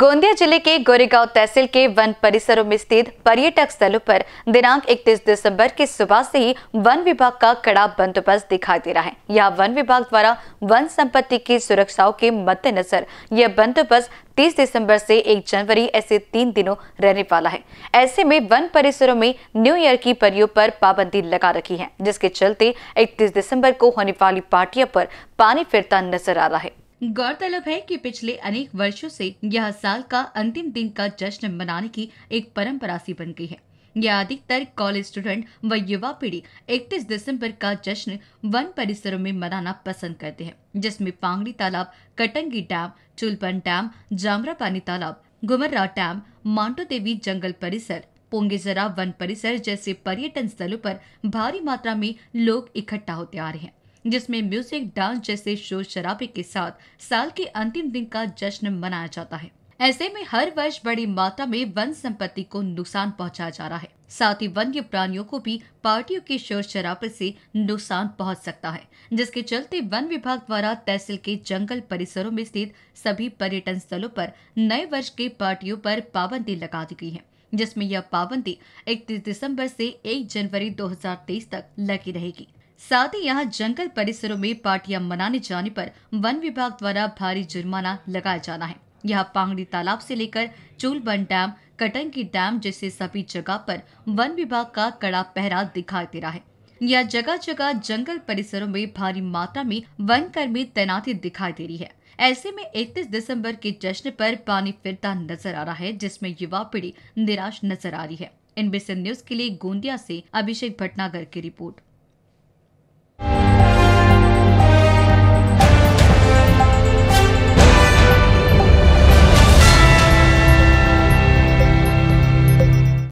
गोंदिया जिले के गोरेगांव तहसील के वन परिसरों में स्थित पर्यटक स्थलों पर दिनांक 31 दिसंबर की सुबह से ही वन विभाग का कड़ा बंदोबस्त दिखाई दे रहा है यह वन विभाग द्वारा वन संपत्ति की सुरक्षाओं के मद्देनजर यह बंदोबस्त 30 दिसंबर से 1 जनवरी ऐसे तीन दिनों रहने वाला है ऐसे में वन परिसरों में न्यू ईयर की परियों पर पाबंदी लगा रखी है जिसके चलते इकतीस दिसंबर को होने वाली पार्टियों पर पानी फिरता नजर आ रहा है गौरतलब है कि पिछले अनेक वर्षों से यह साल का अंतिम दिन का जश्न मनाने की एक परंपरा सी बन गई है यह अधिकतर कॉलेज स्टूडेंट व युवा पीढ़ी 31 दिसंबर का जश्न वन परिसरों में मनाना पसंद करते हैं जिसमें पांगड़ी तालाब कटंगी डैम चुलपन डैम जामरा पानी तालाब घुमर्रा डैम मांटो देवी जंगल परिसर पोंगेजरा वन परिसर जैसे पर्यटन स्थलों पर भारी मात्रा में लोग इकट्ठा होते आ रहे हैं जिसमें म्यूजिक डांस जैसे शोर शराबे के साथ साल के अंतिम दिन का जश्न मनाया जाता है ऐसे में हर वर्ष बड़ी मात्रा में वन संपत्ति को नुकसान पहुंचाया जा रहा है साथ ही वन्य प्राणियों को भी पार्टियों के शोर शराबे से नुकसान पहुंच सकता है जिसके चलते वन विभाग द्वारा तहसील के जंगल परिसरों में स्थित सभी पर्यटन स्थलों पर नए वर्ष के पार्टियों पर पाबंदी लगा दी गई है जिसमें यह पाबंदी 31 दिसंबर से 1 जनवरी 2023 तक लगी रहेगी साथ ही यहां जंगल परिसरों में पार्टियां मनाने जाने पर वन विभाग द्वारा भारी जुर्माना लगाया जाना है यह पांगड़ी तालाब से लेकर चूलबन डैम कटंगी डैम जैसे सभी जगह पर वन विभाग का कड़ा पहरा दिखाई दे रहा है यह जगह जगह जंगल परिसरों में भारी मात्रा में वन कर्मी तैनाती दिखाई दे रही है ऐसे में 31 दिसंबर के जश्न पर पानी फिरता नजर आ रहा है जिसमें युवा पीढ़ी निराश नजर आ रही है एनबीसी न्यूज के लिए गोंदिया से अभिषेक भटनागर की रिपोर्ट